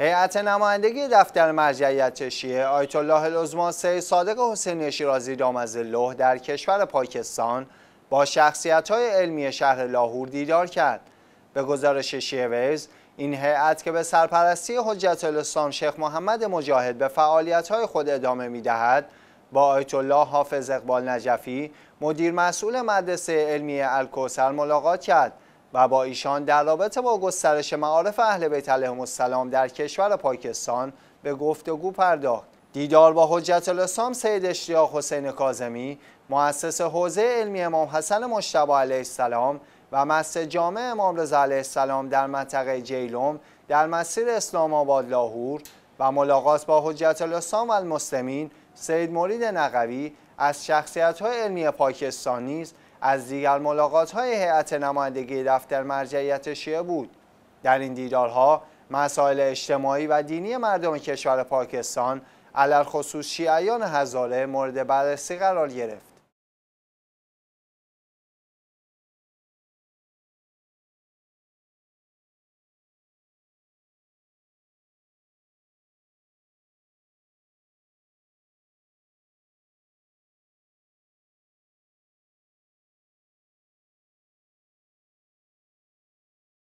هیئت نمایندگی دفتر مرجعیت شیعه آیت الله العظما سید صادق حسینی شیرازی دامز در کشور پاکستان با شخصیت های علمی شهر لاهور دیدار کرد به گزارش شیعه ویز این هیئت که به سرپرستی حجت الاسلام شیخ محمد مجاهد به فعالیت های خود ادامه می دهد با آیت الله حافظ اقبال نجفی مدیر مسئول مدرسه علمی الکوسر ملاقات کرد و با ایشان در رابطه با گسترش معارف اهل بیت علیهم السلام در کشور پاکستان به گفتگو پرداخت دیدار با حجت الاسلام سید اشتیاق حسین کاظمی مؤسس حوزه علمی امام حسن مشتبه علیه السلام و مسجد جامع امام رضا علیه السلام در منطقه جیلوم در مسیر اسلام آباد لاهور و ملاقات با حجت الاسلام و سید مرید نقوی از شخصیت های علمی پاکستانی است، از دیگر ملاقات های هیئت نمایندگی دفتر مرجعیت شیعه بود در این دیدارها مسائل اجتماعی و دینی مردم کشور پاکستان علل خصوص شیعیان هزاره مورد بررسی قرار گرفت